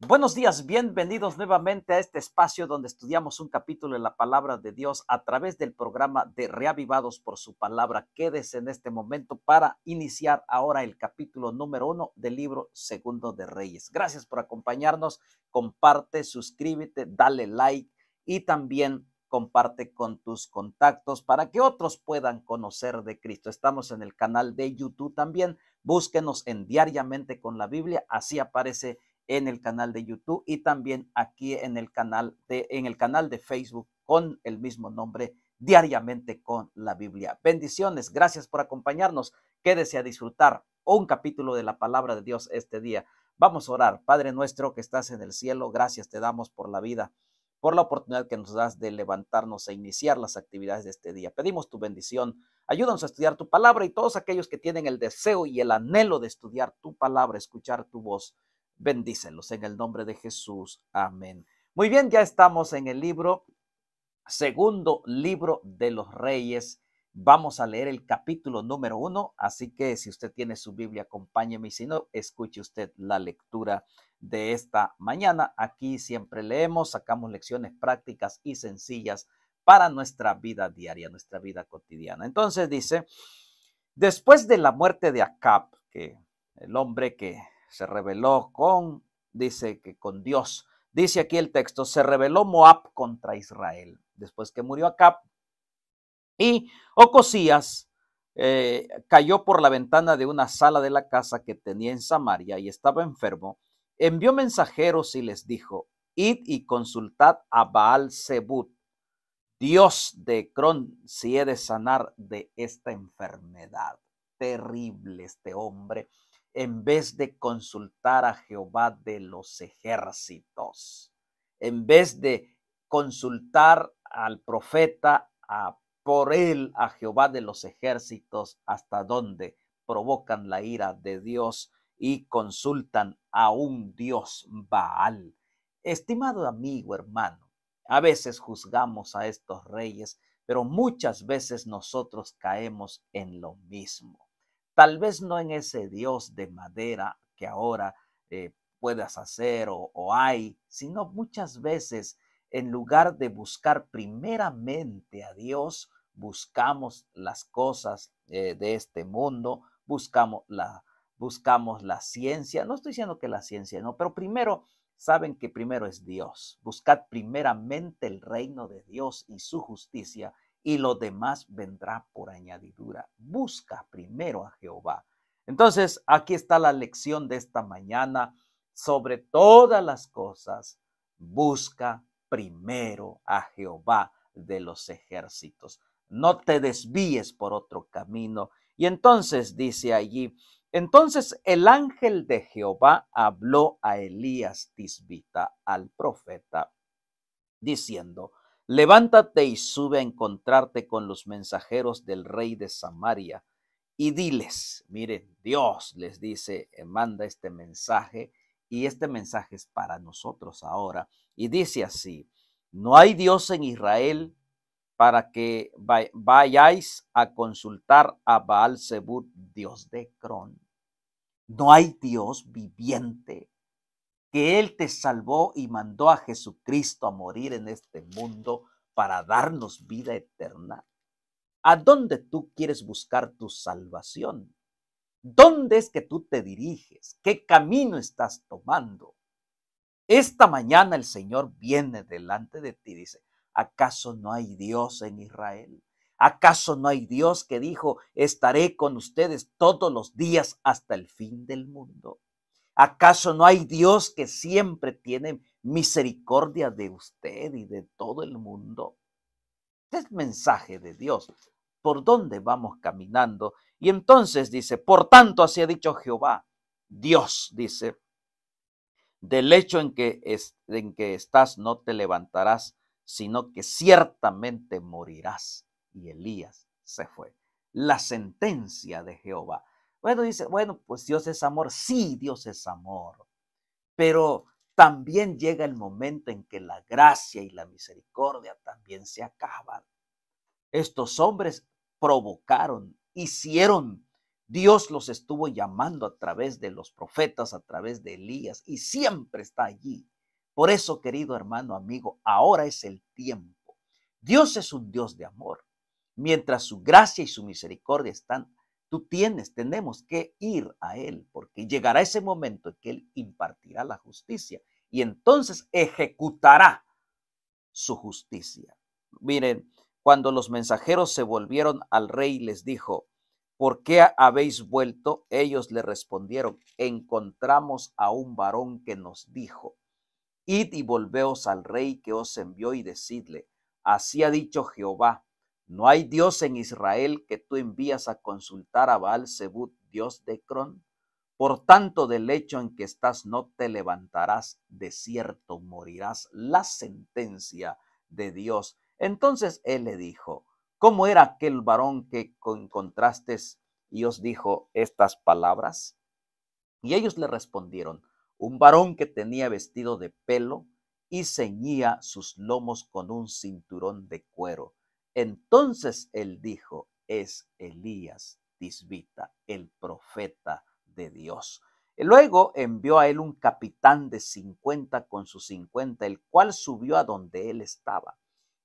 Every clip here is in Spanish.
Buenos días, bienvenidos nuevamente a este espacio donde estudiamos un capítulo de la palabra de Dios a través del programa de Reavivados por su palabra. Quédese en este momento para iniciar ahora el capítulo número uno del libro Segundo de Reyes. Gracias por acompañarnos. Comparte, suscríbete, dale like y también comparte con tus contactos para que otros puedan conocer de Cristo. Estamos en el canal de YouTube también. Búsquenos en Diariamente con la Biblia. Así aparece en el canal de YouTube y también aquí en el canal de, en el canal de Facebook con el mismo nombre, diariamente con la Biblia. Bendiciones, gracias por acompañarnos. Quédese a disfrutar un capítulo de la palabra de Dios este día. Vamos a orar. Padre nuestro que estás en el cielo, gracias te damos por la vida, por la oportunidad que nos das de levantarnos e iniciar las actividades de este día. Pedimos tu bendición. Ayúdanos a estudiar tu palabra y todos aquellos que tienen el deseo y el anhelo de estudiar tu palabra, escuchar tu voz bendícelos en el nombre de Jesús. Amén. Muy bien, ya estamos en el libro, segundo libro de los reyes. Vamos a leer el capítulo número uno, así que si usted tiene su Biblia, acompáñeme y si no, escuche usted la lectura de esta mañana. Aquí siempre leemos, sacamos lecciones prácticas y sencillas para nuestra vida diaria, nuestra vida cotidiana. Entonces dice, después de la muerte de Acab, que el hombre que se rebeló con, dice que con Dios. Dice aquí el texto, se rebeló Moab contra Israel, después que murió Acab. Y Ocosías eh, cayó por la ventana de una sala de la casa que tenía en Samaria y estaba enfermo. Envió mensajeros y les dijo, id y consultad a Baal Zebut, Dios de Crón si he de sanar de esta enfermedad. Terrible este hombre en vez de consultar a Jehová de los ejércitos, en vez de consultar al profeta, por él, a Jehová de los ejércitos, hasta donde provocan la ira de Dios y consultan a un Dios Baal. Estimado amigo, hermano, a veces juzgamos a estos reyes, pero muchas veces nosotros caemos en lo mismo Tal vez no en ese Dios de madera que ahora eh, puedas hacer o, hay, sino muchas veces en lugar de buscar primeramente a Dios, buscamos las cosas eh, de este mundo, buscamos la, buscamos la ciencia. No estoy diciendo que la ciencia no, pero primero saben que primero es Dios. Buscad primeramente el reino de Dios y su justicia y lo demás vendrá por añadidura. Busca primero a Jehová. Entonces, aquí está la lección de esta mañana. Sobre todas las cosas, busca primero a Jehová de los ejércitos. No te desvíes por otro camino. Y entonces dice allí, entonces el ángel de Jehová habló a Elías Tisbita, al profeta, diciendo, levántate y sube a encontrarte con los mensajeros del rey de Samaria y diles, miren, Dios les dice, eh, manda este mensaje y este mensaje es para nosotros ahora. Y dice así, no hay Dios en Israel para que vayáis a consultar a Baal Zebut, Dios de Cron. No hay Dios viviente que Él te salvó y mandó a Jesucristo a morir en este mundo para darnos vida eterna? ¿A dónde tú quieres buscar tu salvación? ¿Dónde es que tú te diriges? ¿Qué camino estás tomando? Esta mañana el Señor viene delante de ti y dice, ¿acaso no hay Dios en Israel? ¿Acaso no hay Dios que dijo, estaré con ustedes todos los días hasta el fin del mundo? ¿Acaso no hay Dios que siempre tiene misericordia de usted y de todo el mundo? Este es mensaje de Dios. ¿Por dónde vamos caminando? Y entonces dice, por tanto, así ha dicho Jehová, Dios, dice, del hecho en que, en que estás no te levantarás, sino que ciertamente morirás. Y Elías se fue. La sentencia de Jehová. Bueno, dice, bueno, pues Dios es amor. Sí, Dios es amor. Pero también llega el momento en que la gracia y la misericordia también se acaban. Estos hombres provocaron, hicieron. Dios los estuvo llamando a través de los profetas, a través de Elías, y siempre está allí. Por eso, querido hermano, amigo, ahora es el tiempo. Dios es un Dios de amor. Mientras su gracia y su misericordia están Tú tienes, tenemos que ir a Él, porque llegará ese momento en que Él impartirá la justicia y entonces ejecutará su justicia. Miren, cuando los mensajeros se volvieron al rey, les dijo, ¿por qué habéis vuelto? Ellos le respondieron, encontramos a un varón que nos dijo, id y volveos al rey que os envió y decidle, así ha dicho Jehová, ¿No hay Dios en Israel que tú envías a consultar a Baal Zebut, Dios de Cron? Por tanto, del hecho en que estás no te levantarás, de cierto morirás. La sentencia de Dios. Entonces él le dijo, ¿cómo era aquel varón que encontraste y os dijo estas palabras? Y ellos le respondieron, un varón que tenía vestido de pelo y ceñía sus lomos con un cinturón de cuero entonces él dijo, es Elías Tisbita, el profeta de Dios. luego envió a él un capitán de cincuenta con sus cincuenta, el cual subió a donde él estaba.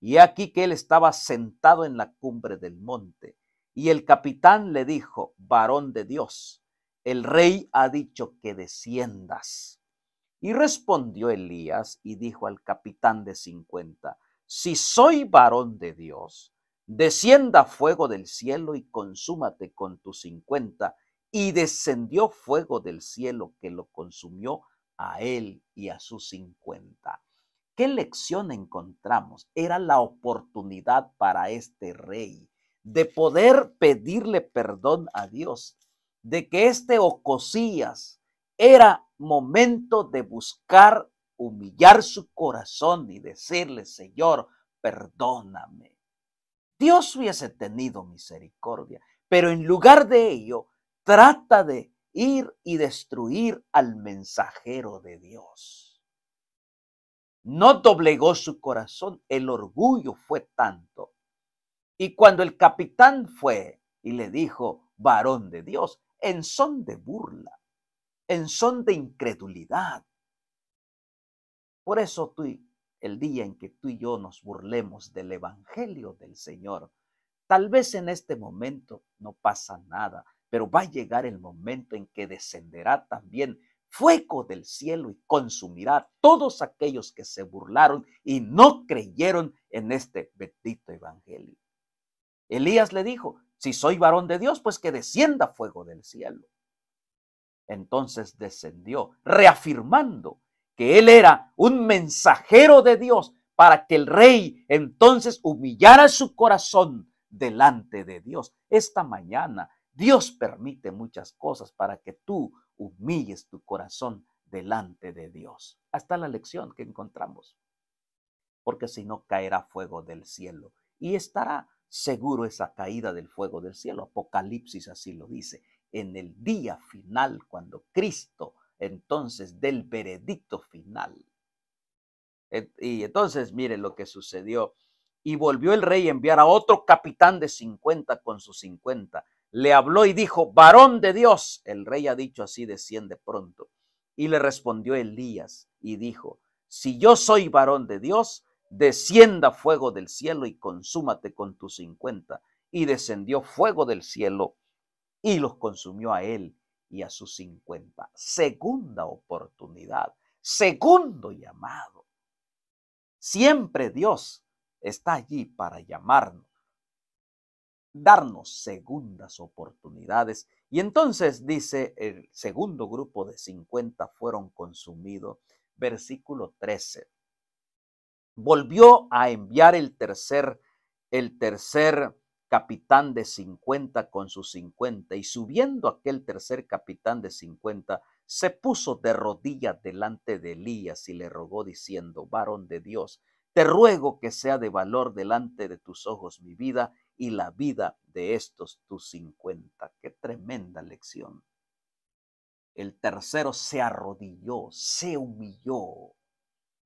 Y aquí que él estaba sentado en la cumbre del monte. Y el capitán le dijo, varón de Dios, el rey ha dicho que desciendas. Y respondió Elías y dijo al capitán de cincuenta, si soy varón de Dios, descienda fuego del cielo y consúmate con tus cincuenta. Y descendió fuego del cielo que lo consumió a él y a sus cincuenta. ¿Qué lección encontramos? Era la oportunidad para este rey de poder pedirle perdón a Dios, de que este Ocosías era momento de buscar humillar su corazón y decirle, Señor, perdóname. Dios hubiese tenido misericordia, pero en lugar de ello, trata de ir y destruir al mensajero de Dios. No doblegó su corazón, el orgullo fue tanto. Y cuando el capitán fue y le dijo, varón de Dios, en son de burla, en son de incredulidad, por eso tú, el día en que tú y yo nos burlemos del Evangelio del Señor, tal vez en este momento no pasa nada, pero va a llegar el momento en que descenderá también fuego del cielo y consumirá todos aquellos que se burlaron y no creyeron en este bendito Evangelio. Elías le dijo, si soy varón de Dios, pues que descienda fuego del cielo. Entonces descendió, reafirmando que él era un mensajero de Dios para que el rey entonces humillara su corazón delante de Dios. Esta mañana Dios permite muchas cosas para que tú humilles tu corazón delante de Dios. Hasta la lección que encontramos. Porque si no caerá fuego del cielo y estará seguro esa caída del fuego del cielo. Apocalipsis así lo dice. En el día final, cuando Cristo entonces del veredicto final. Y entonces, miren lo que sucedió. Y volvió el rey a enviar a otro capitán de 50 con sus 50. Le habló y dijo, varón de Dios, el rey ha dicho así, desciende pronto. Y le respondió Elías y dijo, si yo soy varón de Dios, descienda fuego del cielo y consúmate con tus 50. Y descendió fuego del cielo y los consumió a él y a sus 50. Segunda oportunidad, segundo llamado. Siempre Dios está allí para llamarnos, darnos segundas oportunidades. Y entonces dice, el segundo grupo de 50 fueron consumidos. Versículo 13. Volvió a enviar el tercer, el tercer capitán de 50 con sus 50, y subiendo aquel tercer capitán de 50, se puso de rodillas delante de Elías y le rogó diciendo, varón de Dios, te ruego que sea de valor delante de tus ojos mi vida y la vida de estos tus 50. Qué tremenda lección. El tercero se arrodilló, se humilló,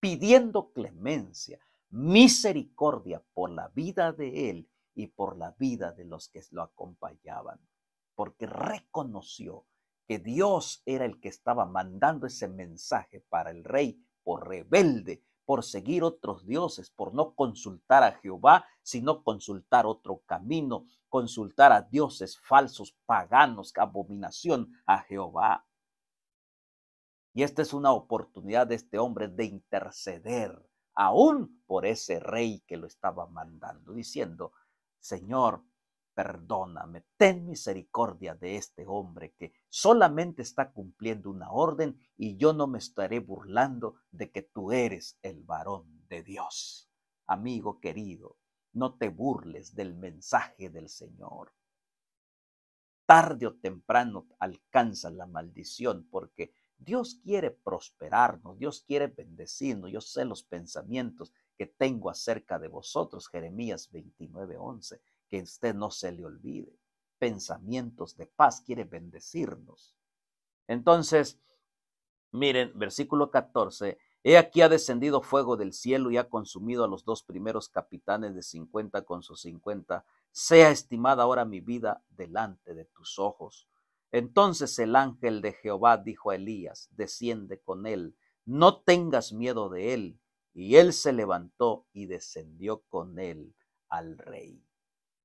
pidiendo clemencia, misericordia por la vida de él y por la vida de los que lo acompañaban, porque reconoció que Dios era el que estaba mandando ese mensaje para el rey por rebelde, por seguir otros dioses, por no consultar a Jehová, sino consultar otro camino, consultar a dioses falsos, paganos, abominación a Jehová. Y esta es una oportunidad de este hombre de interceder aún por ese rey que lo estaba mandando, diciendo, Señor, perdóname, ten misericordia de este hombre que solamente está cumpliendo una orden y yo no me estaré burlando de que tú eres el varón de Dios. Amigo querido, no te burles del mensaje del Señor. Tarde o temprano alcanza la maldición porque Dios quiere prosperarnos, Dios quiere bendecirnos, yo sé los pensamientos que tengo acerca de vosotros, Jeremías 29:11, que usted no se le olvide. Pensamientos de paz, quiere bendecirnos. Entonces, miren, versículo 14, He aquí ha descendido fuego del cielo y ha consumido a los dos primeros capitanes de 50 con sus 50. Sea estimada ahora mi vida delante de tus ojos. Entonces el ángel de Jehová dijo a Elías, desciende con él, no tengas miedo de él, y él se levantó y descendió con él al rey.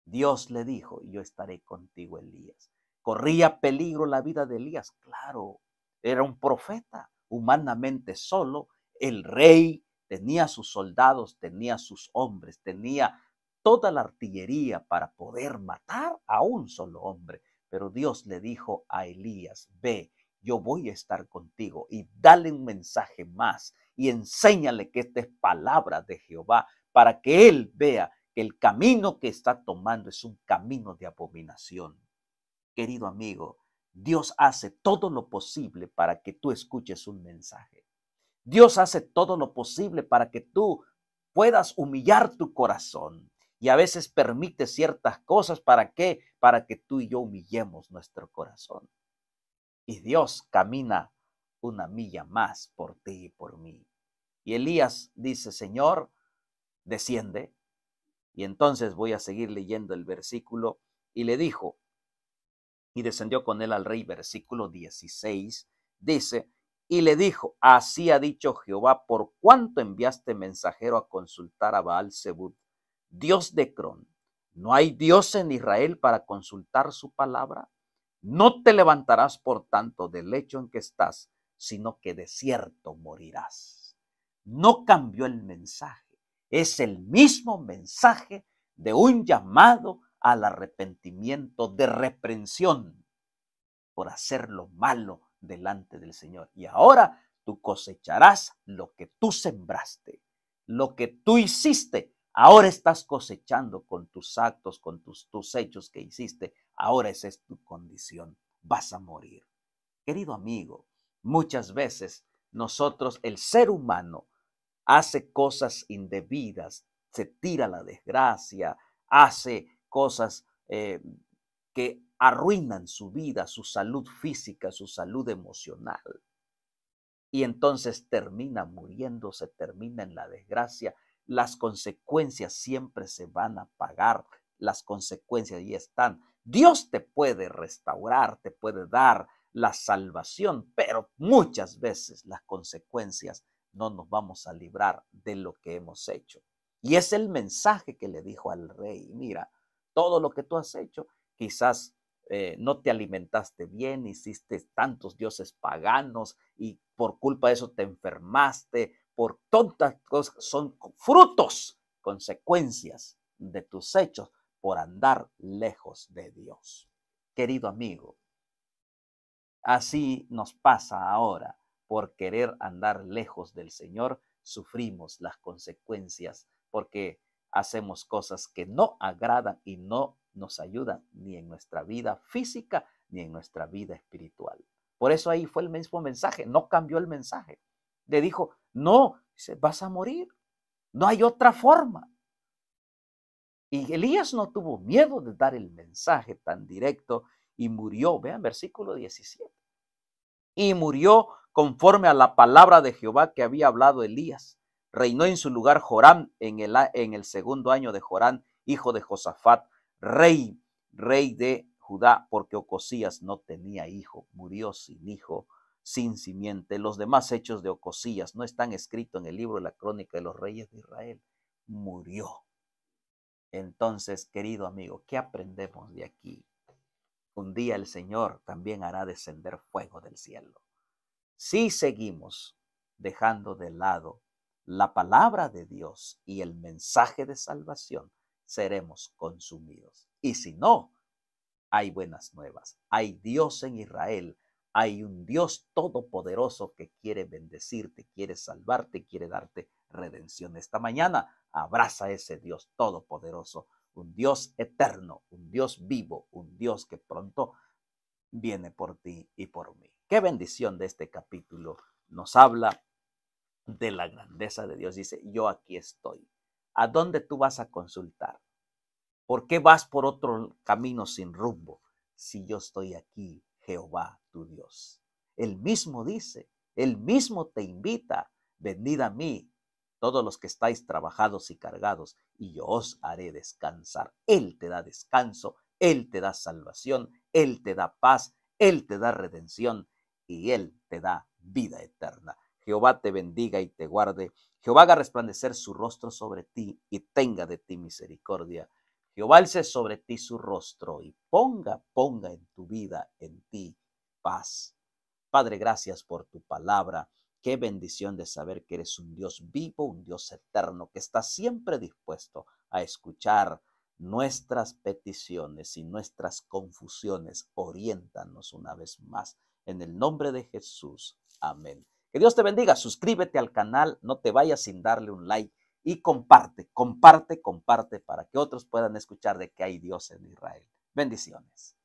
Dios le dijo, yo estaré contigo, Elías. ¿Corría peligro la vida de Elías? Claro, era un profeta, humanamente solo. El rey tenía sus soldados, tenía sus hombres, tenía toda la artillería para poder matar a un solo hombre. Pero Dios le dijo a Elías, ve yo voy a estar contigo y dale un mensaje más y enséñale que esta es palabra de Jehová para que él vea que el camino que está tomando es un camino de abominación. Querido amigo, Dios hace todo lo posible para que tú escuches un mensaje. Dios hace todo lo posible para que tú puedas humillar tu corazón. Y a veces permite ciertas cosas para qué? Para que tú y yo humillemos nuestro corazón y Dios camina una milla más por ti y por mí. Y Elías dice, Señor, desciende. Y entonces voy a seguir leyendo el versículo. Y le dijo, y descendió con él al rey, versículo 16, dice, y le dijo, así ha dicho Jehová, por cuanto enviaste mensajero a consultar a Baal Zebud, Dios de Crón, ¿no hay Dios en Israel para consultar su palabra? No te levantarás, por tanto, del lecho en que estás, sino que de cierto morirás. No cambió el mensaje. Es el mismo mensaje de un llamado al arrepentimiento, de reprensión por hacer lo malo delante del Señor. Y ahora tú cosecharás lo que tú sembraste, lo que tú hiciste. Ahora estás cosechando con tus actos, con tus, tus hechos que hiciste Ahora esa es tu condición. Vas a morir. Querido amigo, muchas veces nosotros, el ser humano, hace cosas indebidas, se tira la desgracia, hace cosas eh, que arruinan su vida, su salud física, su salud emocional. Y entonces termina muriendo, se termina en la desgracia. Las consecuencias siempre se van a pagar. Las consecuencias ya están. Dios te puede restaurar, te puede dar la salvación, pero muchas veces las consecuencias no nos vamos a librar de lo que hemos hecho. Y es el mensaje que le dijo al rey, mira, todo lo que tú has hecho, quizás eh, no te alimentaste bien, hiciste tantos dioses paganos y por culpa de eso te enfermaste, por tontas cosas, son frutos, consecuencias de tus hechos, por andar lejos de Dios. Querido amigo, así nos pasa ahora. Por querer andar lejos del Señor, sufrimos las consecuencias porque hacemos cosas que no agradan y no nos ayudan ni en nuestra vida física ni en nuestra vida espiritual. Por eso ahí fue el mismo mensaje, no cambió el mensaje. Le dijo, no, vas a morir, no hay otra forma. Y Elías no tuvo miedo de dar el mensaje tan directo y murió, vean versículo 17. Y murió conforme a la palabra de Jehová que había hablado Elías. Reinó en su lugar Joram en el, segundo año de Joram, hijo de Josafat, rey, rey de Judá, porque Ocosías no tenía hijo, murió sin hijo, sin simiente. Los demás hechos de Ocosías no están escritos en el libro de la crónica de los reyes de Israel. Murió entonces, querido amigo, ¿qué aprendemos de aquí? Un día el Señor también hará descender fuego del cielo. Si seguimos dejando de lado la palabra de Dios y el mensaje de salvación, seremos consumidos. Y si no, hay buenas nuevas. Hay Dios en Israel. Hay un Dios todopoderoso que quiere bendecirte, quiere salvarte, quiere darte redención. Esta mañana Abraza ese Dios todopoderoso, un Dios eterno, un Dios vivo, un Dios que pronto viene por ti y por mí. Qué bendición de este capítulo. Nos habla de la grandeza de Dios. Dice, yo aquí estoy. ¿A dónde tú vas a consultar? ¿Por qué vas por otro camino sin rumbo? Si yo estoy aquí, Jehová, tu Dios. El mismo dice, el mismo te invita, venid a mí todos los que estáis trabajados y cargados, y yo os haré descansar. Él te da descanso, Él te da salvación, Él te da paz, Él te da redención, y Él te da vida eterna. Jehová te bendiga y te guarde. Jehová haga resplandecer su rostro sobre ti y tenga de ti misericordia. Jehová alce sobre ti su rostro y ponga, ponga en tu vida, en ti, paz. Padre, gracias por tu palabra. Qué bendición de saber que eres un Dios vivo, un Dios eterno, que está siempre dispuesto a escuchar nuestras peticiones y nuestras confusiones. Oriéntanos una vez más. En el nombre de Jesús. Amén. Que Dios te bendiga. Suscríbete al canal. No te vayas sin darle un like. Y comparte, comparte, comparte para que otros puedan escuchar de que hay Dios en Israel. Bendiciones.